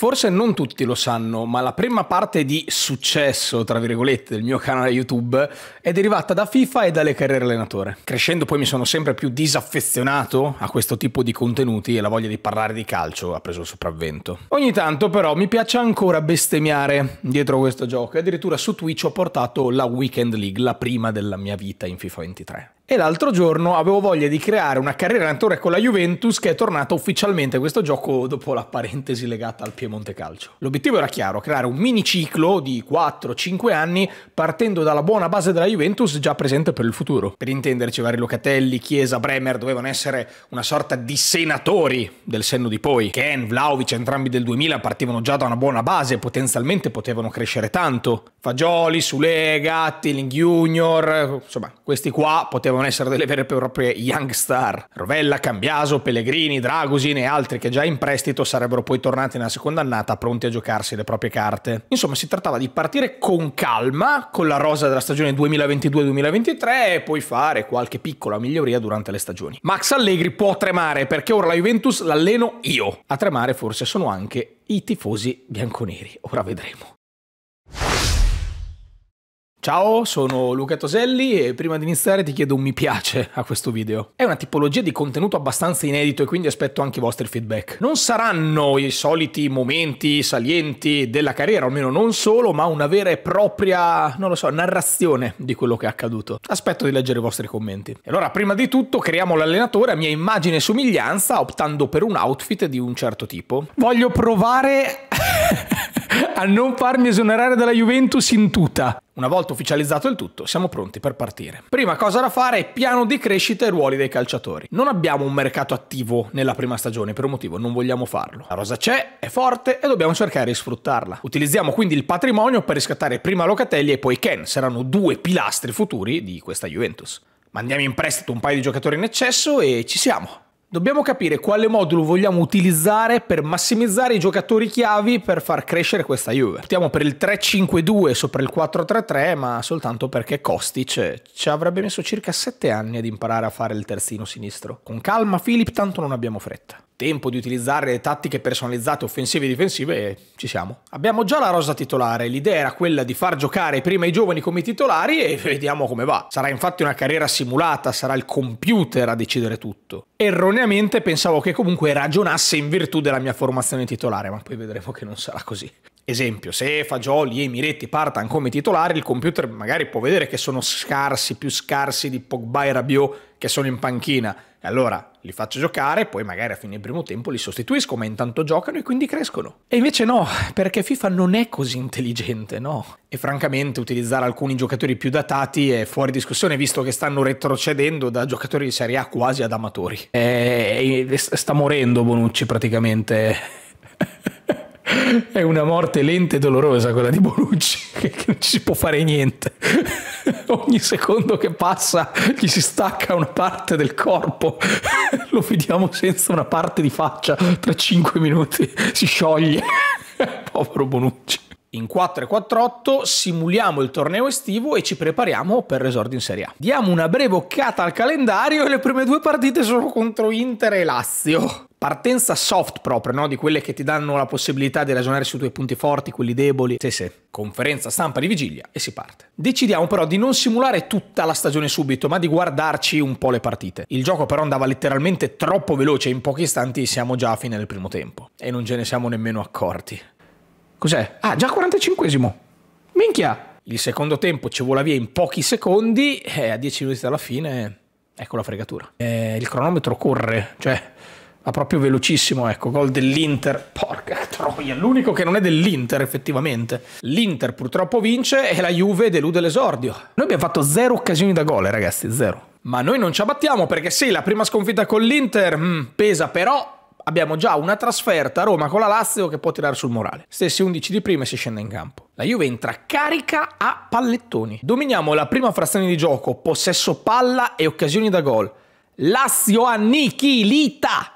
Forse non tutti lo sanno, ma la prima parte di successo, tra virgolette, del mio canale YouTube è derivata da FIFA e dalle carriere allenatore. Crescendo poi mi sono sempre più disaffezionato a questo tipo di contenuti e la voglia di parlare di calcio ha preso il sopravvento. Ogni tanto però mi piace ancora bestemmiare dietro questo gioco e addirittura su Twitch ho portato la Weekend League, la prima della mia vita in FIFA 23. E l'altro giorno avevo voglia di creare una carriera in attore con la Juventus che è tornata ufficialmente a questo gioco dopo la parentesi legata al Piemonte Calcio. L'obiettivo era chiaro, creare un miniciclo di 4-5 anni partendo dalla buona base della Juventus già presente per il futuro. Per intenderci vari Locatelli, Chiesa, Bremer dovevano essere una sorta di senatori del senno di poi. Ken, Vlaovic, entrambi del 2000 partivano già da una buona base e potenzialmente potevano crescere tanto. Fagioli, Sule, Gatti, Ling Junior, insomma questi qua potevano dovevano essere delle vere e proprie young star. Rovella, Cambiaso, Pellegrini, Dragusin e altri che già in prestito sarebbero poi tornati nella seconda annata pronti a giocarsi le proprie carte. Insomma, si trattava di partire con calma con la rosa della stagione 2022-2023 e poi fare qualche piccola miglioria durante le stagioni. Max Allegri può tremare perché ora la Juventus l'alleno io. A tremare forse sono anche i tifosi bianconeri. Ora vedremo. Ciao, sono Luca Toselli e prima di iniziare ti chiedo un mi piace a questo video. È una tipologia di contenuto abbastanza inedito e quindi aspetto anche i vostri feedback. Non saranno i soliti momenti salienti della carriera, almeno non solo, ma una vera e propria, non lo so, narrazione di quello che è accaduto. Aspetto di leggere i vostri commenti. E allora, prima di tutto, creiamo l'allenatore a mia immagine e somiglianza optando per un outfit di un certo tipo. Voglio provare a non farmi esonerare dalla Juventus in tuta. Una volta ufficializzato il tutto, siamo pronti per partire. Prima cosa da fare è piano di crescita e ruoli dei calciatori. Non abbiamo un mercato attivo nella prima stagione, per un motivo, non vogliamo farlo. La rosa c'è, è forte e dobbiamo cercare di sfruttarla. Utilizziamo quindi il patrimonio per riscattare prima Locatelli e poi Ken, saranno due pilastri futuri di questa Juventus. Mandiamo in prestito un paio di giocatori in eccesso e ci siamo. Dobbiamo capire quale modulo vogliamo utilizzare per massimizzare i giocatori chiavi per far crescere questa Juve. Partiamo per il 3-5-2 sopra il 4-3-3, ma soltanto perché Kostic ci avrebbe messo circa 7 anni ad imparare a fare il terzino sinistro. Con calma, Filip, tanto non abbiamo fretta tempo di utilizzare le tattiche personalizzate offensive e difensive e ci siamo. Abbiamo già la rosa titolare, l'idea era quella di far giocare prima i giovani come titolari e vediamo come va. Sarà infatti una carriera simulata, sarà il computer a decidere tutto. Erroneamente pensavo che comunque ragionasse in virtù della mia formazione titolare, ma poi vedremo che non sarà così. Esempio, se Fagioli e Miretti partano come titolari, il computer magari può vedere che sono scarsi, più scarsi di Pogba e Rabiot che sono in panchina. E allora li faccio giocare, poi magari a fine primo tempo li sostituisco, ma intanto giocano e quindi crescono. E invece no, perché FIFA non è così intelligente, no? E francamente utilizzare alcuni giocatori più datati è fuori discussione, visto che stanno retrocedendo da giocatori di Serie A quasi ad amatori. Eh, e sta morendo Bonucci praticamente. è una morte lenta e dolorosa quella di Bonucci, che, non ci si può fare niente. Ogni secondo che passa gli si stacca una parte del corpo, lo vediamo senza una parte di faccia, tra cinque minuti si scioglie. Povero Bonucci. In 4-4-8 simuliamo il torneo estivo e ci prepariamo per l'esordio in Serie A. Diamo una breve occhiata al calendario e le prime due partite sono contro Inter e Lazio. Partenza soft proprio, no? di quelle che ti danno la possibilità di ragionare sui tuoi punti forti, quelli deboli. Sì, sì. Conferenza stampa di vigilia e si parte. Decidiamo però di non simulare tutta la stagione subito, ma di guardarci un po' le partite. Il gioco però andava letteralmente troppo veloce, in pochi istanti siamo già a fine del primo tempo. E non ce ne siamo nemmeno accorti. Cos'è? Ah, già 45esimo. Minchia! Il secondo tempo ci vola via in pochi secondi e a 10 minuti dalla fine ecco la fregatura. E eh, il cronometro corre, cioè va proprio velocissimo, ecco, gol dell'Inter. Porca troia, l'unico che non è dell'Inter effettivamente. L'Inter purtroppo vince e la Juve delude l'esordio. Noi abbiamo fatto zero occasioni da gol, eh, ragazzi, zero. Ma noi non ci abbattiamo perché sì, la prima sconfitta con l'Inter mm, pesa però abbiamo già una trasferta a Roma con la Lazio che può tirare sul morale. Stessi 11 di prima e si scende in campo. La Juve entra carica a pallettoni. Dominiamo la prima frazione di gioco, possesso palla e occasioni da gol. Lazio annichilita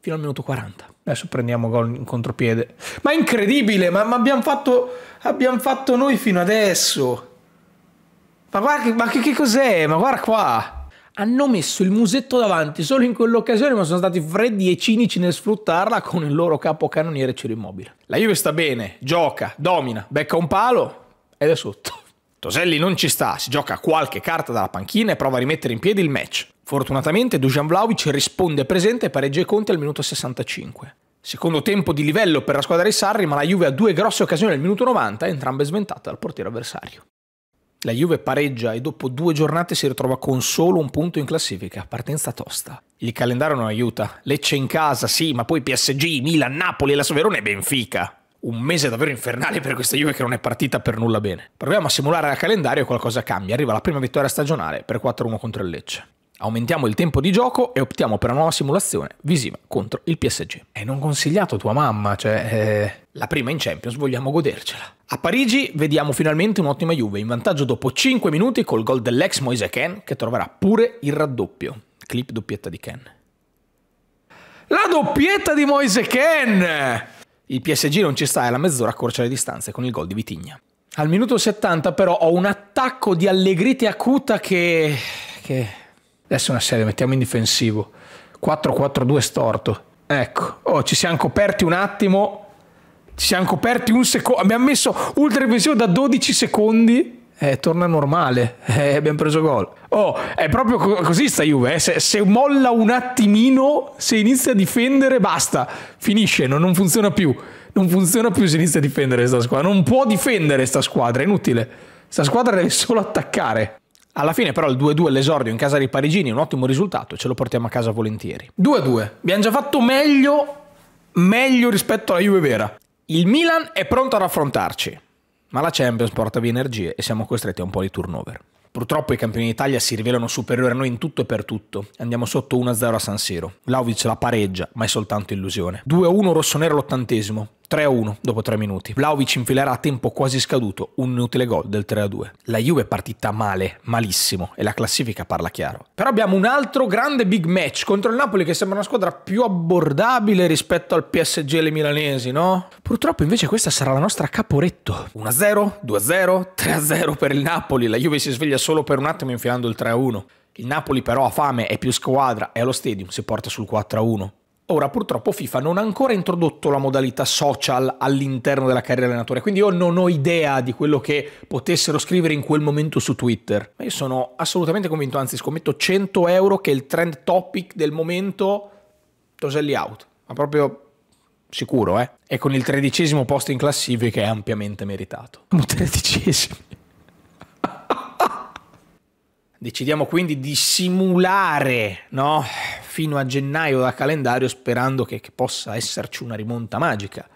fino al minuto 40. Adesso prendiamo gol in contropiede. Ma è incredibile, ma, ma abbiamo, fatto, abbiamo, fatto, noi fino adesso. Ma guarda, ma che, che cos'è? Ma guarda qua hanno messo il musetto davanti solo in quell'occasione, ma sono stati freddi e cinici nel sfruttarla con il loro capocannoniere Ciro Immobile. La Juve sta bene, gioca, domina, becca un palo ed è sotto. Toselli non ci sta, si gioca qualche carta dalla panchina e prova a rimettere in piedi il match. Fortunatamente Dujan Vlaovic risponde presente e pareggia i conti al minuto 65. Secondo tempo di livello per la squadra di Sarri, ma la Juve ha due grosse occasioni al minuto 90, entrambe sventate dal portiere avversario. La Juve pareggia e dopo due giornate si ritrova con solo un punto in classifica, partenza tosta. Il calendario non aiuta, Lecce in casa sì, ma poi PSG, Milan, Napoli, la Soverone e Benfica. Un mese davvero infernale per questa Juve che non è partita per nulla bene. Proviamo a simulare il calendario e qualcosa cambia, arriva la prima vittoria stagionale per 4-1 contro il Lecce. Aumentiamo il tempo di gioco e optiamo per una nuova simulazione visiva contro il PSG. E non consigliato tua mamma, cioè... Eh... La prima in Champions vogliamo godercela. A Parigi vediamo finalmente un'ottima Juve, in vantaggio dopo 5 minuti col gol dell'ex Moise Ken, che troverà pure il raddoppio. Clip doppietta di Ken. La doppietta di Moise Ken! Il PSG non ci sta e la mezz'ora accorcia le distanze con il gol di Vitigna. Al minuto 70 però ho un attacco di allegrite acuta che... che... Adesso una serie, mettiamo in difensivo. 4-4-2 storto. Ecco, oh, ci siamo coperti un attimo ci siamo coperti un secondo. Abbiamo messo ultra difensivo da 12 secondi. Eh, torna normale. Eh, abbiamo preso gol. Oh, è proprio co così sta Juve. Eh. Se, se, molla un attimino, se inizia a difendere, basta. Finisce, no, non funziona più. Non funziona più se inizia a difendere questa squadra. Non può difendere questa squadra, è inutile. Sta squadra deve solo attaccare. Alla fine però il 2-2 l'esordio in casa dei parigini è un ottimo risultato, ce lo portiamo a casa volentieri. 2-2. Abbiamo già fatto meglio meglio rispetto alla Juve vera. Il Milan è pronto ad affrontarci, ma la Champions porta via energie e siamo costretti a un po' di turnover. Purtroppo i campioni d'Italia si rivelano superiori a noi in tutto e per tutto. Andiamo sotto 1-0 a San Siro. Vlaovic la pareggia, ma è soltanto illusione. 2-1 rossonero all'ottantesimo. 3-1 dopo 3 minuti. Vlaovic infilerà a tempo quasi scaduto un inutile gol del 3-2. La Juve è partita male, malissimo, e la classifica parla chiaro. Però abbiamo un altro grande big match contro il Napoli che sembra una squadra più abbordabile rispetto al PSG e le milanesi, no? Purtroppo invece questa sarà la nostra caporetto. 1-0, 2-0, 3-0 per il Napoli. La Juve si sveglia solo per un attimo infilando il 3-1. Il Napoli però ha fame, è più squadra, è allo stadium, si porta sul 4-1. Ora purtroppo FIFA non ha ancora introdotto la modalità social all'interno della carriera allenatore, quindi io non ho idea di quello che potessero scrivere in quel momento su Twitter. Ma io sono assolutamente convinto, anzi scommetto 100 euro che il trend topic del momento Toselli out, ma proprio sicuro eh. E con il tredicesimo posto in classifica è ampiamente meritato. Un tredicesimo. Decidiamo quindi di simulare, no? fino a gennaio da calendario sperando che, che possa esserci una rimonta magica.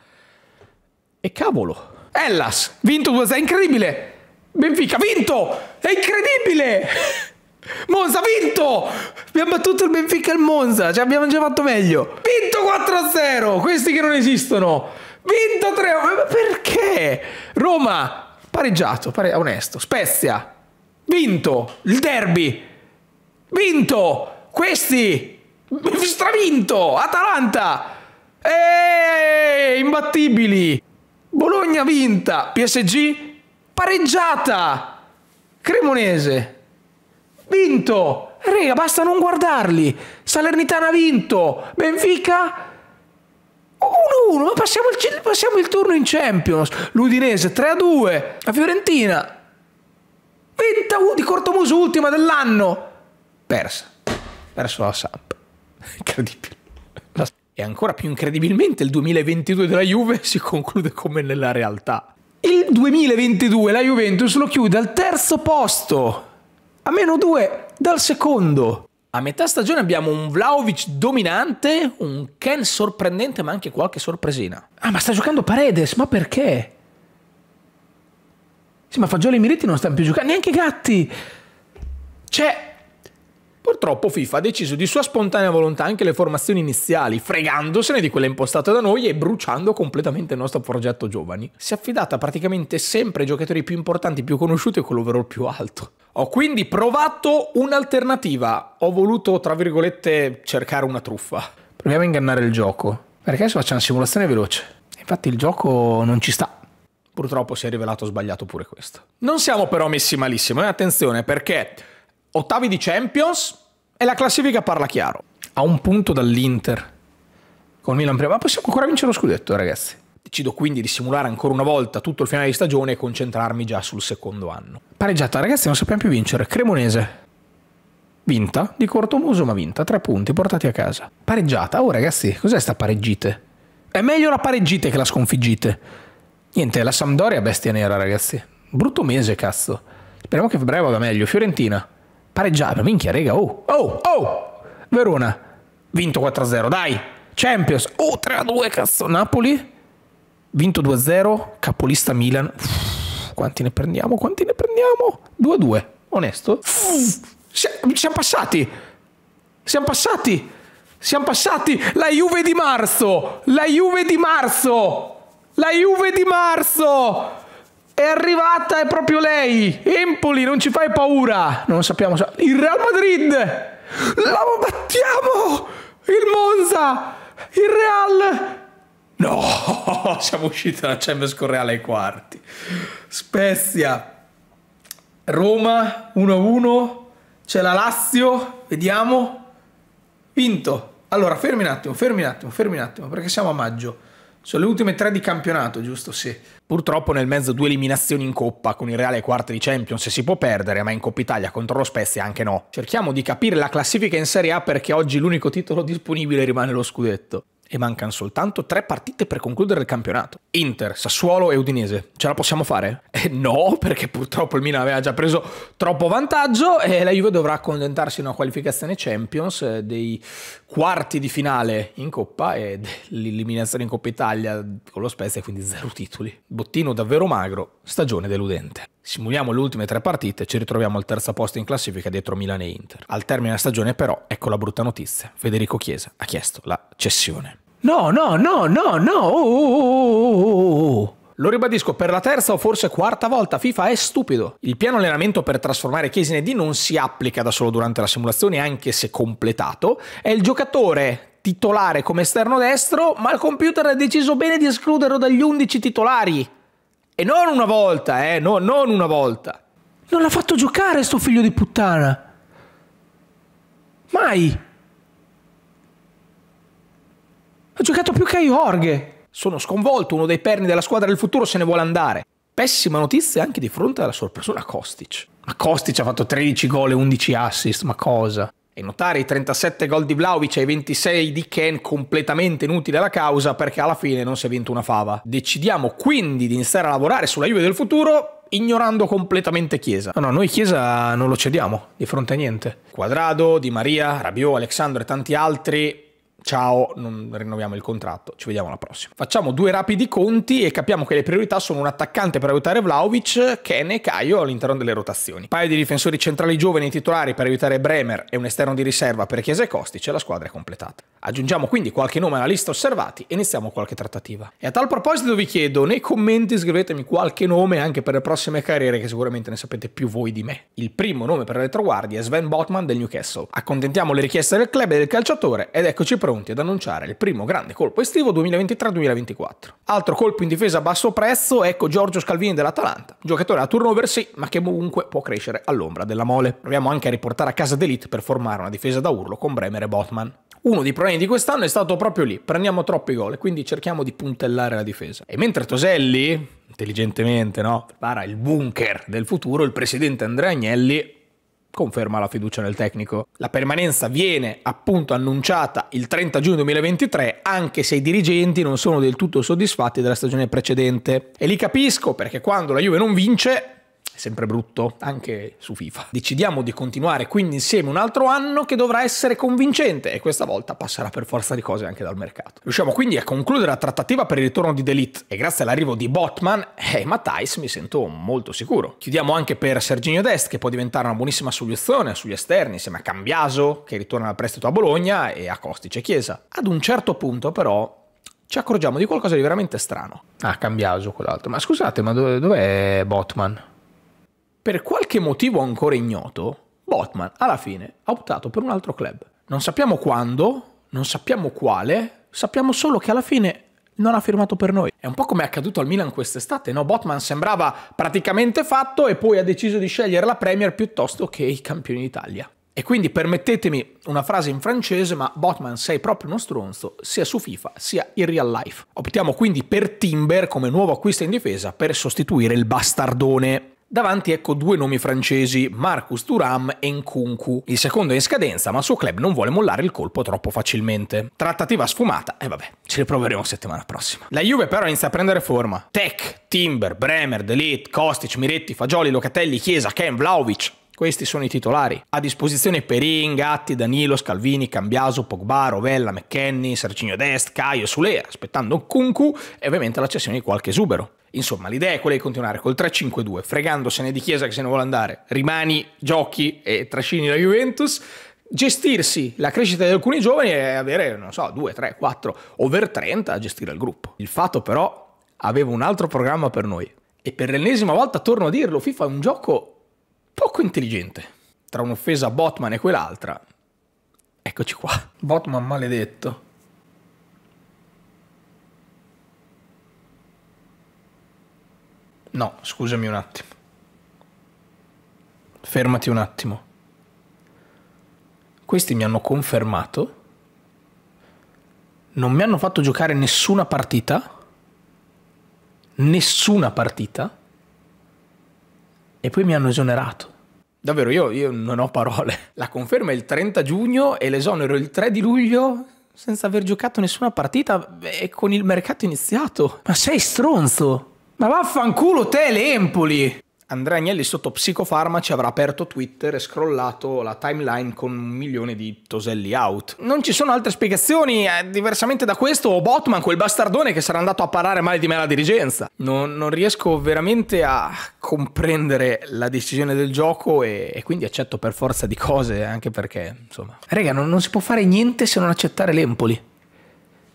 E cavolo! Hellas! Vinto 2-0, è incredibile! Benfica vinto! È incredibile! Monza vinto! Abbiamo battuto il Benfica e il Monza, cioè abbiamo già fatto meglio. Vinto 4-0, questi che non esistono. Vinto 3, ma perché? Roma pareggiato, pare, onesto. Spezia vinto il derby. Vinto questi Stravinto! Atalanta! Eeeh, imbattibili! Bologna vinta! PSG pareggiata! Cremonese vinto! Rega, basta non guardarli! Salernitana vinto! Benfica 1-1, ma passiamo il, passiamo il, turno in Champions. L'Udinese 3-2, la Fiorentina. Vinta uh, di Cortomuso, ultima dell'anno. Persa. Perso la Samp. Incredibile. E ancora più incredibilmente il 2022 della Juve si conclude come nella realtà. Il 2022 la Juventus lo chiude al terzo posto, a meno due dal secondo. A metà stagione abbiamo un Vlaovic dominante, un Ken sorprendente, ma anche qualche sorpresina. Ah, ma sta giocando Paredes, ma perché? Sì, ma Fagioli e Miretti non stanno più giocando, neanche Gatti. Cioè, Purtroppo FIFA ha deciso di sua spontanea volontà anche le formazioni iniziali, fregandosene di quelle impostate da noi e bruciando completamente il nostro progetto giovani. Si è affidata praticamente sempre ai giocatori più importanti, più conosciuti e con l'overall più alto. Ho quindi provato un'alternativa. Ho voluto, tra virgolette, cercare una truffa. Proviamo a ingannare il gioco. Perché adesso facciamo una simulazione veloce. Infatti il gioco non ci sta purtroppo si è rivelato sbagliato pure questo. Non siamo però messi malissimo, e eh, attenzione perché ottavi di Champions e la classifica parla chiaro. A un punto dall'Inter con Milan prima, ma possiamo ancora vincere lo scudetto, ragazzi. Decido quindi di simulare ancora una volta tutto il finale di stagione e concentrarmi già sul secondo anno. Pareggiata, ragazzi, non sappiamo più vincere. Cremonese. Vinta, di cortomuso ma vinta, tre punti portati a casa. Pareggiata, oh ragazzi, cos'è sta pareggite? È meglio la pareggite che la sconfiggite. Niente, la Sampdoria bestia nera, ragazzi. Brutto mese, cazzo. Speriamo che febbraio vada meglio. Fiorentina pareggiava, minchia rega, oh, oh, oh, Verona, vinto 4-0, dai, Champions, oh, 3-2, cazzo, Napoli, vinto 2-0, capolista Milan, Uff, quanti ne prendiamo, quanti ne prendiamo, 2-2, onesto, siamo passati, siamo passati, siamo passati, la Juve di marzo, la Juve di marzo, la Juve di marzo, è arrivata, è proprio lei. Empoli, non ci fai paura. Non sappiamo. Il Real Madrid. La battiamo. Il Monza. Il Real. No, siamo usciti dalla Champions con Real ai quarti. Spezia. Roma 1-1. C'è la Lazio. Vediamo. Vinto. Allora, fermi un attimo, fermi un attimo, fermi un attimo, perché siamo a maggio. Sono le ultime tre di campionato, giusto? Sì. Purtroppo nel mezzo due eliminazioni in Coppa, con il Reale quarto di Champions si può perdere, ma in Coppa Italia contro lo Spezia anche no. Cerchiamo di capire la classifica in Serie A perché oggi l'unico titolo disponibile rimane lo scudetto. E mancano soltanto tre partite per concludere il campionato. Inter, Sassuolo e Udinese. Ce la possiamo fare? Eh, no, perché purtroppo il Milan aveva già preso troppo vantaggio e la Juve dovrà accontentarsi di una qualificazione Champions eh, dei quarti di finale in Coppa e l'eliminazione in Coppa Italia con lo Spezia, quindi zero titoli. Bottino davvero magro, stagione deludente. Simuliamo le ultime tre partite ci ritroviamo al terzo posto in classifica dietro Milan e Inter. Al termine della stagione però, ecco la brutta notizia, Federico Chiesa ha chiesto la cessione. No, no, no, no, no! Oh, oh, oh, lo ribadisco, per la terza o forse quarta volta FIFA è stupido. Il piano allenamento per trasformare Chiesa in AD non si applica da solo durante la simulazione, anche se completato. È il giocatore titolare come esterno destro, ma il computer ha deciso bene di escluderlo dagli 11 titolari. E non una volta, eh, no, non una volta. Non l'ha fatto giocare sto figlio di puttana. Mai. Ha giocato più che a Jorge. Sono sconvolto, uno dei perni della squadra del futuro se ne vuole andare. Pessima notizia anche di fronte alla sorpresa Kostic. Ma Kostic ha fatto 13 gol e 11 assist, ma cosa? E notare i 37 gol di Vlaovic e i 26 di Ken completamente inutile alla causa perché alla fine non si è vinto una fava. Decidiamo quindi di iniziare a lavorare sulla Juve del futuro ignorando completamente Chiesa. No, no, noi Chiesa non lo cediamo di fronte a niente. Quadrado, Di Maria, Rabiot, Alexandro e tanti altri ciao, non rinnoviamo il contratto, ci vediamo alla prossima. Facciamo due rapidi conti e capiamo che le priorità sono un attaccante per aiutare Vlaovic, Ken e Caio all'interno delle rotazioni. Un paio di difensori centrali giovani titolari per aiutare Bremer e un esterno di riserva per Chiesa e Costi, c'è la squadra è completata. Aggiungiamo quindi qualche nome alla lista osservati e iniziamo qualche trattativa. E a tal proposito vi chiedo, nei commenti scrivetemi qualche nome anche per le prossime carriere che sicuramente ne sapete più voi di me. Il primo nome per retroguardia è Sven Botman del Newcastle. Accontentiamo le richieste del club e del calciatore ed eccoci pronti pronti ad annunciare il primo grande colpo estivo 2023-2024. Altro colpo in difesa a basso prezzo, ecco Giorgio Scalvini dell'Atalanta, giocatore a turnover sì, ma che comunque può crescere all'ombra della mole. Proviamo anche a riportare a casa d'elite per formare una difesa da urlo con Bremer e Botman. Uno dei problemi di quest'anno è stato proprio lì, prendiamo troppi gol, e quindi cerchiamo di puntellare la difesa. E mentre Toselli, intelligentemente, no, prepara il bunker del futuro, il presidente Andrea Agnelli conferma la fiducia nel tecnico. La permanenza viene appunto annunciata il 30 giugno 2023 anche se i dirigenti non sono del tutto soddisfatti della stagione precedente. E li capisco perché quando la Juve non vince sempre brutto, anche su FIFA. Decidiamo di continuare quindi insieme un altro anno che dovrà essere convincente e questa volta passerà per forza di cose anche dal mercato. Riusciamo quindi a concludere la trattativa per il ritorno di Delete e grazie all'arrivo di Botman e eh, Matthijs mi sento molto sicuro. Chiudiamo anche per Serginio Dest che può diventare una buonissima soluzione sugli esterni insieme a Cambiaso che ritorna al prestito a Bologna e a Costice Chiesa. Ad un certo punto però ci accorgiamo di qualcosa di veramente strano. Ah, Cambiaso quell'altro. Ma scusate, ma dov'è Botman? Per qualche motivo ancora ignoto, Botman alla fine ha optato per un altro club. Non sappiamo quando, non sappiamo quale, sappiamo solo che alla fine non ha firmato per noi. È un po' come è accaduto al Milan quest'estate, no? Botman sembrava praticamente fatto e poi ha deciso di scegliere la Premier piuttosto che i campioni d'Italia. E quindi permettetemi una frase in francese, ma Botman sei proprio uno stronzo, sia su FIFA sia in real life. Optiamo quindi per Timber come nuovo acquisto in difesa per sostituire il bastardone Davanti ecco due nomi francesi, Marcus Duram e Nkunku. Il secondo è in scadenza, ma il suo club non vuole mollare il colpo troppo facilmente. Trattativa sfumata, e eh vabbè, ci riproveremo settimana prossima. La Juve però inizia a prendere forma. Tech, Timber, Bremer, Delete, Kostic, Miretti, Fagioli, Locatelli, Chiesa, Ken, Vlaovic. Questi sono i titolari. A disposizione Perin, Gatti, Danilo, Scalvini, Cambiaso, Pogba, Rovella, McKenny, Sarcinio Dest, Caio, Sulea, aspettando Kunku e ovviamente la cessione di qualche esubero. Insomma, l'idea è quella di continuare col 3-5-2, fregandosene di Chiesa che se ne vuole andare, rimani, giochi e trascini la Juventus, gestirsi la crescita di alcuni giovani e avere, non so, 2, 3, 4, over 30 a gestire il gruppo. Il fatto però avevo un altro programma per noi. E per l'ennesima volta torno a dirlo, FIFA è un gioco poco intelligente. Tra un'offesa a Botman e quell'altra, eccoci qua. Botman maledetto. No, scusami un attimo. Fermati un attimo. Questi mi hanno confermato. Non mi hanno fatto giocare nessuna partita. Nessuna partita. E poi mi hanno esonerato. Davvero, io, io non ho parole. La conferma è il 30 giugno e l'esonero il 3 di luglio senza aver giocato nessuna partita e con il mercato iniziato. Ma sei stronzo! Ma vaffanculo te l'Empoli! Andrea Agnelli sotto psicofarmaci avrà aperto Twitter e scrollato la timeline con un milione di toselli out. Non ci sono altre spiegazioni, eh, diversamente da questo, o Botman, quel bastardone che sarà andato a parare male di me alla dirigenza. Non, non riesco veramente a comprendere la decisione del gioco e, e, quindi accetto per forza di cose, anche perché, insomma... Rega, non, non si può fare niente se non accettare l'Empoli.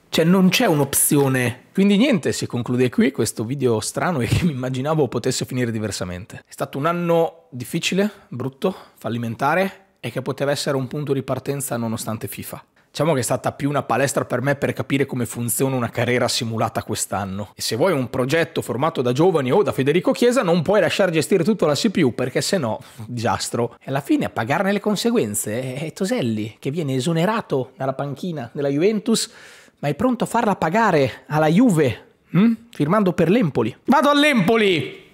Cioè, non c'è un'opzione quindi niente, si conclude qui questo video strano e che mi immaginavo potesse finire diversamente. È stato un anno difficile, brutto, fallimentare e che poteva essere un punto di partenza nonostante FIFA. Diciamo che è stata più una palestra per me per capire come funziona una carriera simulata quest'anno. E se vuoi un progetto formato da giovani o da Federico Chiesa, non puoi lasciar gestire tutto la CPU, perché se no, disastro. E alla fine a pagarne le conseguenze è Toselli, che viene esonerato dalla panchina della Juventus ma è pronto a farla pagare alla Juve, hm? firmando per l'Empoli. Vado all'Empoli!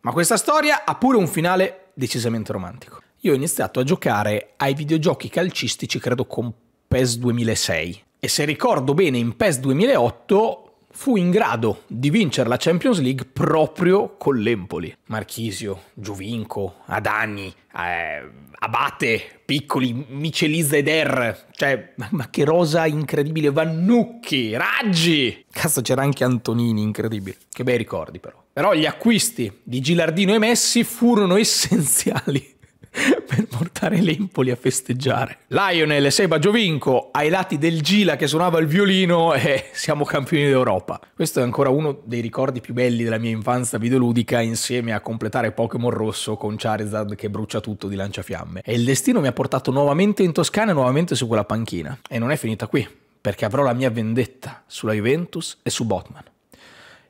Ma questa storia ha pure un finale decisamente romantico. Io ho iniziato a giocare ai videogiochi calcistici, credo con PES 2006. E se ricordo bene, in PES 2008 fu in grado di vincere la Champions League proprio con l'Empoli. Marchisio, Giovinco, Adani, eh, Abate, Piccoli, Michelizza ed Er. Cioè, ma che rosa incredibile. Vannucchi, Raggi. Cazzo, c'era anche Antonini, incredibile. Che bei ricordi però. Però gli acquisti di Gilardino e Messi furono essenziali per portare l'Empoli a festeggiare. Lionel Seba Giovinco ai lati del Gila che suonava il violino e eh, siamo campioni d'Europa. Questo è ancora uno dei ricordi più belli della mia infanzia videoludica insieme a completare Pokémon Rosso con Charizard che brucia tutto di lanciafiamme. E il destino mi ha portato nuovamente in Toscana e nuovamente su quella panchina. E non è finita qui, perché avrò la mia vendetta sulla Juventus e su Botman.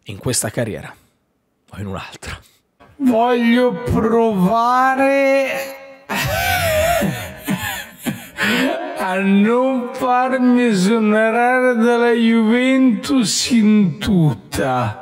In questa carriera o in un'altra. Voglio provare a non farmi esonerare dalla Juventus in tutta.